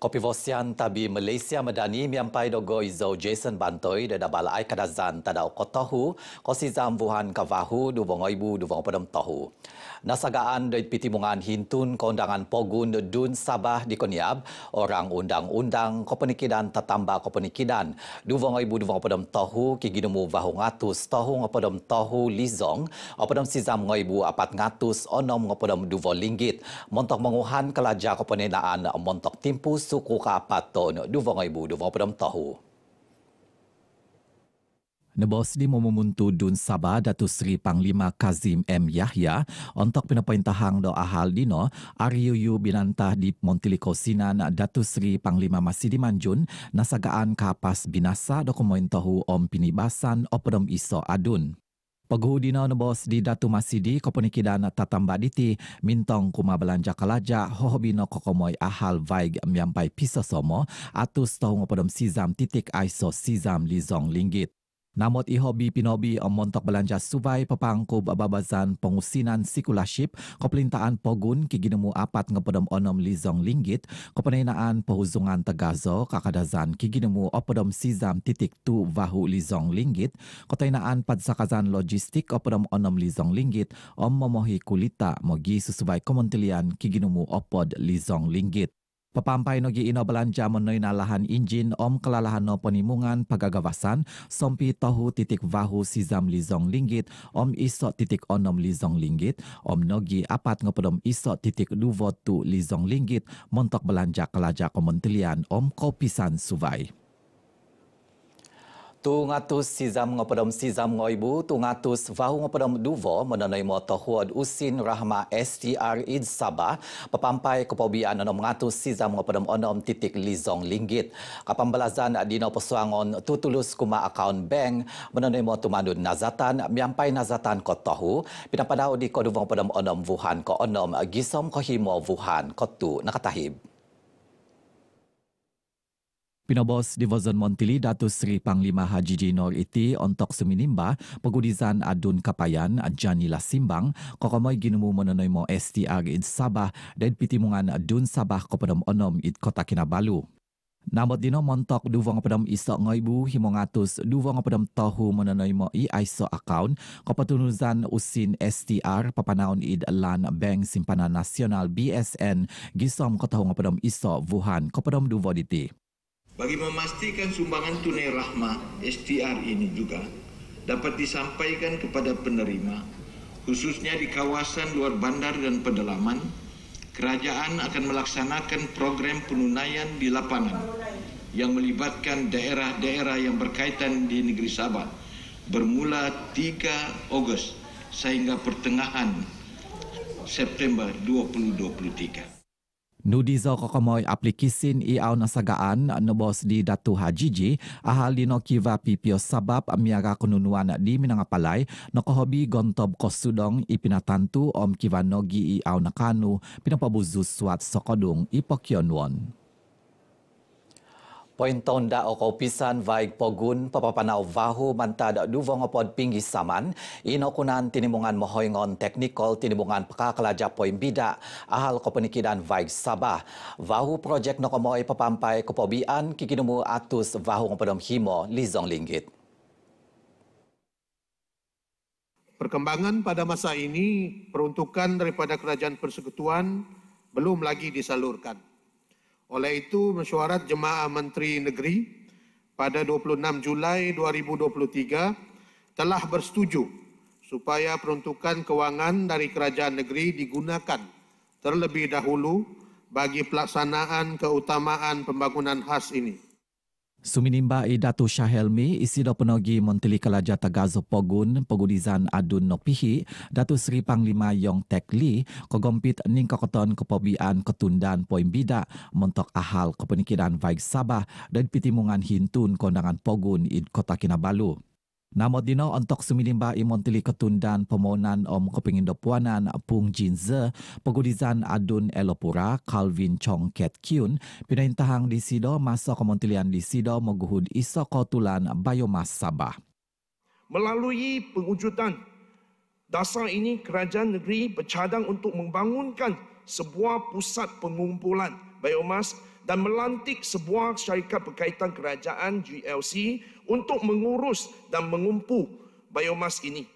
Kopi Vosian Tabi Malaysia Medani Miampai Dogo Izo Jason Bantoi Dada Balai Kadazan Tadau Kotohu Kosi Zam Wuhan Kavahu Dubong Oibu Dubong Padam Tohu nasagaan dari pitimungan hintun kondangan pogun dun Sabah di Konyab, orang undang-undang kopenikidan tatamba kopenikidan. Duvong ibu duvong apadam tahu kiginumu vahu ngatus tahu ngapadam tahu lizong, sisam sizam ibu apat ngatus onom ngapadam duvong linggit. Montok menguhan kelaja kopeninaan montok timpu suku kapat ton duvong ibu duvong apadam tahu. Nebos di memuntu Dun Sabah Datu Seri Panglima Kazim M. Yahya untuk penepointahang doa hal dino Aryuyu binantah di Montiliko Sinan Datu Seri Panglima Masidi Manjun nasagaan kapas binasa dokumentohu om pinibasan opodom iso adun. dina nebos di Datu Masidi kopunikidan tatamba diti mintong kuma belanja kalaja hohobino kokomoy ahal vaig miampai pisosomo atus tohung opodom sizam titik aiso sizam lizong linggit. Namot iho bi pinobi om montok belanja subay pepangku bababazan pengusinan sikulaship koplintaan pogun kiginemu apat nga podom onom lizong linggit kopanainaan pahuzungan tegazo kakadazan kiginemu opodom sizam titik tu vahu lizong linggit kotainaan padzakazan logistik opodom onom lizong linggit om momohi kulita mogi susubay komontilian kiginemu opod lizong linggit. Papampay no giino balanja mo no inalahan injin om kelalahan no panimungan pagagawasan sompi tohu titik vahu sizam lizong linggit om iso titik onom lizong linggit om nogi apat ngopodom iso titik duvo lizong linggit montok belanja kelajak komentilian om kopisan suvai. Tungatus ngatus si zam ngopodom si zam ngoibu, vahu ngopodom duvo menenai moto huod usin rahma STR id Sabah, pepampai kepobian anom ngatus si zam ngopodom onom titik lizong linggit. Kapambalazan dino pesuangon tutulus kuma akaun bank menenai moto mandun nazatan, miampai nazatan ko tohu, pinapadau di kodung ngopodom onom Wuhan ko onom gisom kohimo Wuhan ko tu nakatahib. Pinobos Divozon Montili Datu Seri Panglima Haji Jinor Iti e ontok seminimba pegudizan adun kapayan Jani Simbang kokomoy ginumu menonoy mo STR in Sabah dan pitimungan adun Sabah kopodom onom it kota Kinabalu. Namot dino montok duwang ngapadam isok ngaybu himongatus duwang ngapadam tohu menonoy mo ISO account kapatunuzan usin STR papanaon id lan bank simpanan nasional BSN gisom kotahu ngapadam isok Wuhan kapadam duwaditi. bagi memastikan sumbangan tunai Rahma STR ini juga dapat disampaikan kepada penerima khususnya di kawasan luar bandar dan pedalaman kerajaan akan melaksanakan program penunaian di lapangan yang melibatkan daerah-daerah yang berkaitan di negeri Sabah bermula 3 Ogos sehingga pertengahan September 2023. Nudizo kokomoy aplikisin iaw na sagaan nubos di datu hajiji ahal dino kiva pipio sabab amiaga kununuan di minangapalay no kohobi gontob kosudong ipinatantu om kiva nogi iaw na kanu pinapabuzu swat sokodong ipokyonuon. Poin tahun da o kopisan vai pogun papapana o vahu manta da duvong opod pinggi saman ino kunan tinimungan mohoi ngon teknikol tinimungan peka kelaja poin bida ahal kopenikidan vai sabah vahu projek no komoi papampai kopobian kikinumu atus vahu ngopodom himo lizong linggit. Perkembangan pada masa ini peruntukan daripada kerajaan persekutuan belum lagi disalurkan. Oleh itu, mesyuarat Jemaah Menteri Negeri pada 26 Julai 2023 telah bersetuju supaya peruntukan kewangan dari kerajaan negeri digunakan terlebih dahulu bagi pelaksanaan keutamaan pembangunan khas ini. Suminimba i Datu Shahelmi isi do penogi Menteri Kelajar Tegazo Pogun Pogudizan Adun Nopihi Datu Seri Panglima Yong Tekli kogompit ning kokoton kepobian ketundan poin bida montok ahal kepenikiran Vaik Sabah dan pitimungan hintun kondangan Pogun i Kota Kinabalu. Namo dino untuk semilimba imon tili ketundan pemohonan om kepingin dopuanan Pung Jin Ze, pegudizan adun elopura Calvin Chong Ket Kyun, pinahintahang di sido masa kementilian di sido meguhud iso kotulan biomas Sabah. Melalui pengujutan dasar ini kerajaan negeri bercadang untuk membangunkan sebuah pusat pengumpulan bayomas dan melantik sebuah syarikat berkaitan kerajaan GLC untuk mengurus dan mengumpul biomas ini.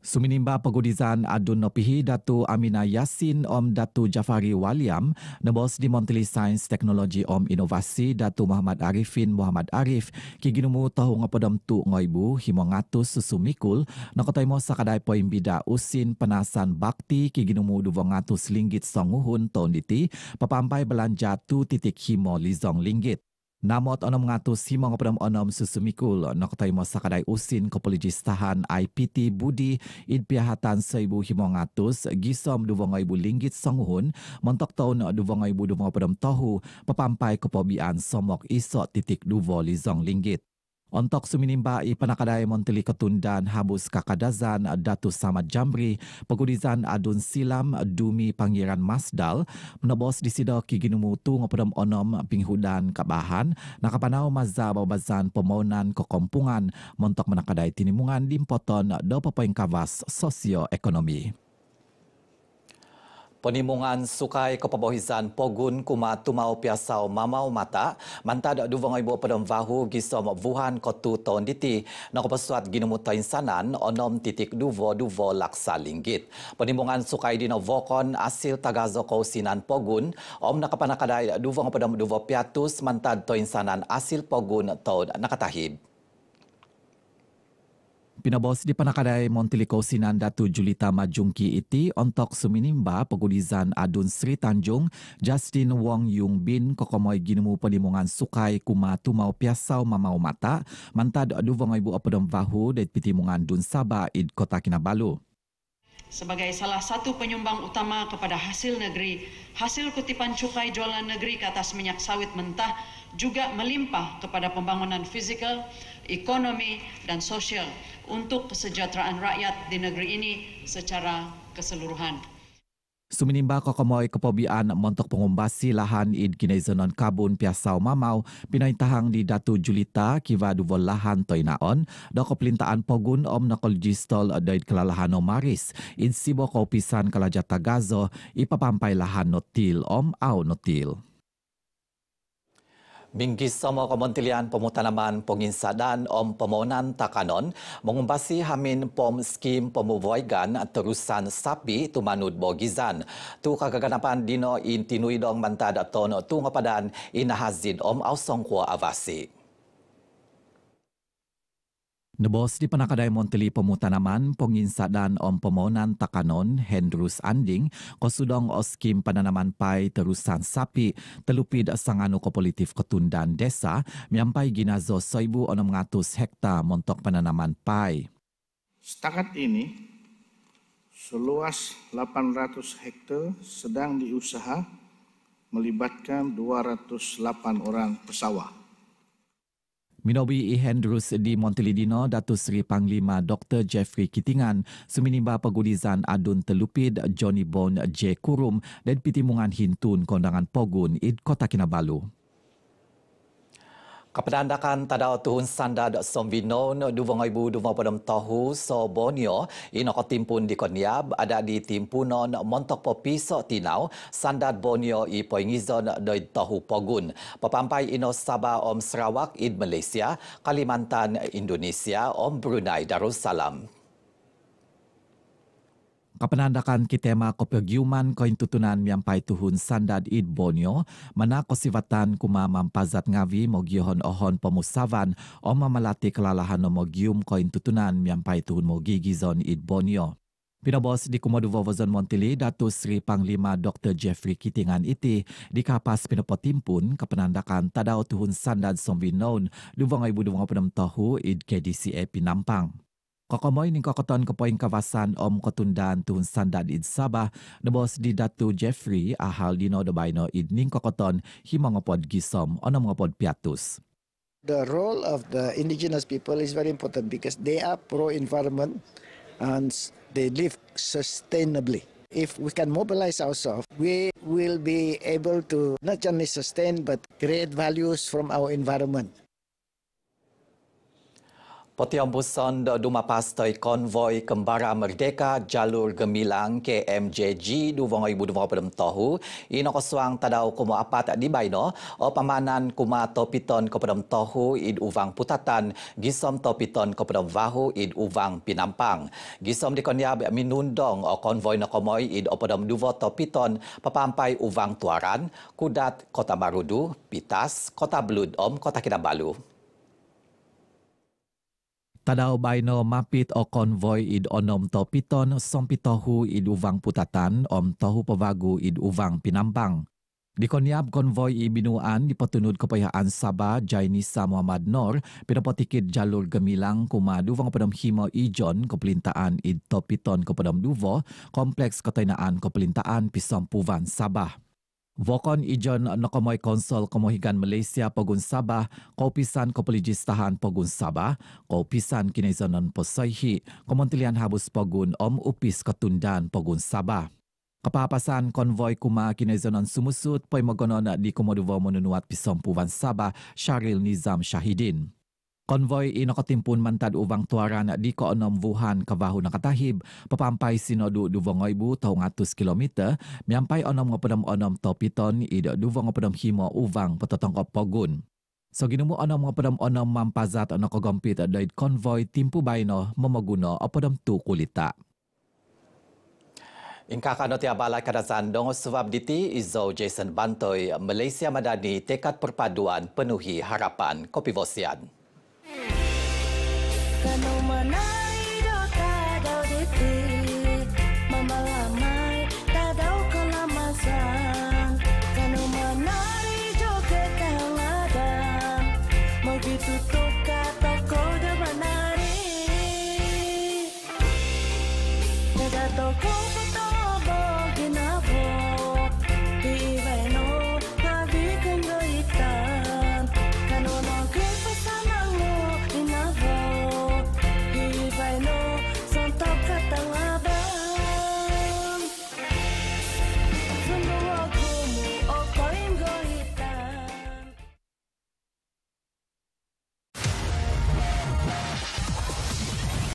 Suminimba Pegudizan Adun Nopihi Datu Amina Yasin Om Datu Jafari Waliam Nebos di Montili Sains Teknologi Om Inovasi Datu Muhammad Arifin Muhammad Arif Kiginumu Tahu Ngapodom Tu Ngoibu Himongatus Susumikul Nakotai Mo Sakadai poin Bida Usin Penasan Bakti Kiginumu Duvongatus Linggit Songuhun Tonditi Papampai Belanja Tu Titik Himo Lizong Linggit Namot onom ngatu simong pram onom susumikul noktai mo sakadai usin ko tahan IPT budi in pihatan seibu himong ngatus gisom duwangoy ibu linggit songuhun mentok tahun duwangoy ibu duwangoy pram tohu pepampai ko somok iso titik duwo lizong linggit. Untuk suminimbai penakadai Monteli Ketundan Habus Kakadazan Datu Samad Jambri, Pegudizan Adun Silam Dumi Pangiran Masdal, menebus di sida Kiginumu Tung Pedom Onom Pinghudan Kabahan, nakapanau mazza babazan pemaunan kekompungan, montok menakadai tinimungan limpoton do kavas sosioekonomi. Penimungan sukai kepabohisan Pogun Kuma Tumau Piasau Mamau Mata mantad duvang ibu padam vahu giso mabuhan kotu ton diti nak pesuat ginumuta insanan onom titik duvo duvo laksa linggit. Penimungan sukai dino vokon asil tagazo sinan Pogun om nakapanakadai duvang padam duvo piatus mantad to insanan asil Pogun ton nakatahib. Pinabos di Panakadai Montiliko Sinan Datu Julita Majungki iti ontok suminimba pegudizan Adun Sri Tanjung Justin Wong Yung Bin kokomoi ginumu pelimungan sukai kuma tumau piasau mamau mata mantad adu wong ibu apodom vahu dari pitimungan Dun Saba id kota Kinabalu. Sebagai salah satu penyumbang utama kepada hasil negeri, hasil kutipan cukai jualan negeri ke atas minyak sawit mentah juga melimpah kepada pembangunan fizikal, ekonomi, dan sosial untuk kesejahteraan rakyat di negeri ini secara keseluruhan. Suminimba kokomoi kepobian montok pengumbasi lahan id ginezonon kabun piasau mamau pinay tahang di datu julita kiva duvol lahan toinaon do kepelintaan pogun om nakol jistol doid kelalahan maris id sibo kopisan kelajata gazo ipapampai lahan notil om au notil. Minggu sama Kementerian Pemutanaman Penginsadan Om Pemohonan Takanon mengumpasi hamin pom skim pemuvoigan terusan sapi tu manut bogizan. Tu kagaganapan dino intinuidong mantad atono tu ngapadan inahazin om ausong kuwa avasi. Nebos di Penakadai Monteli Pemutanaman, Penginsadan Om Pemonan Takanon, Hendrus Anding, Kosudong Oskim Penanaman Pai Terusan Sapi, Telupid Sanganu Kopolitif Ketundan Desa, Miampai Ginazo 1600 hekta Montok Penanaman Pai. Setakat ini, seluas 800 hekta sedang diusaha melibatkan 208 orang pesawah. Minobi I Hendrus di Montelidino, Datu Seri Panglima Dr. Jeffrey Kitingan, Seminimba Pegudizan Adun Telupid, Johnny Bone J. Kurum, dan Pitimungan Hintun Kondangan Pogun, Id Kota Kinabalu. Kepedandakan tada tuhun sanda dak sombino duwang ibu duwang padam tahu so bonio ino ko di konyab ada di timpuno montok popi so tinau sanda bonio i poingizon doi tahu pogun papampai ino saba om Sarawak id Malaysia Kalimantan Indonesia om Brunei Darussalam. Kapanandakan kitema tema ko pegiuman ko intutunan miyang pay tuhun sandad id bonyo, mana ko sivatan kuma mampazat ngawi mo gihon ohon pomusavan o mamalati kelalahan mo gium ko intutunan miyang pay tuhun mo gigizon id bonyo. Pinabos di Kumadu Vovozon Montili, Datu Sri Panglima Dr. Jeffrey Kitingan iti, di kapas pinapotimpun kapanandakan tadaw tuhun sandad sombinon, duwangay buduwangapunam tohu id KDCA Pinampang. Kakamoy ning kakaton kapoing kawasan om katundaan tuhun sandan id Sabah boss di Datu Jeffrey ahal dino dabayno id ning kakaton himangapod gisom onamangapod piatus. The role of the indigenous people is very important because they are pro-environment and they live sustainably. If we can mobilize ourselves, we will be able to not only sustain but create values from our environment. Potiam Buson Duma Pastoi Konvoi Kembara Merdeka Jalur Gemilang KMJG Duvong Ibu Duvong Pedem Tohu Ino Kosuang Tadau Kumu Apat Di Baino Pamanan Kuma Topiton Kepedem Tohu Id Uvang Putatan Gisom Topiton Kepedem wahu Id Uvang Pinampang Gisom Dikonyab Minundong O Konvoi No Komoi Id Opedem Duvo Topiton Papampai Uvang Tuaran Kudat Kota Marudu Pitas Kota Bludom Om Kota Kinabalu Tadau baino mapit o konvoy id onom to piton sompitohu id uvang putatan om tohu pavagu id uvang pinambang. Di konyab konvoy ibinuan dipotunud kepayaan Sabah Jainisa Muhammad Nor pinapotikid jalur gemilang kuma duvang kepadam himo ijon kepelintaan id topiton kepadam duvo kompleks ketainaan kepelintaan pisompuvan Sabah. Vokon ijon na kamoy konsol kamohigan Malaysia pagun Sabah, kaupisan kapalijistahan pagun Sabah, kaupisan kinezonon posayhi, kamantilian habus pagun om upis katundan pagun Sabah. Kapapasan konvoy kuma kinezonon sumusut, poy magonon di komodovo menunuat pisompuvan Sabah, Syaril Nizam Shahidin. Konvoy inakatimpun mantad uvang tuaran di koonom Wuhan kebahu nakatahib papampai sinodu duvongoy bu tau ngatus kilometer miampai onom ngopodom onom topiton ida duvong ngopodom himo uvang petotongkop pogun. So ginumu onom ngopodom onom mampazat ono kogompit doid konvoy timpu baino memaguno opodom tu kulita. Inka kano ti abala kada sandong suwab diti izo Jason Bantoy Malaysia Madani tekad perpaduan penuhi harapan kopi Bosian. 頼まないのただでてママは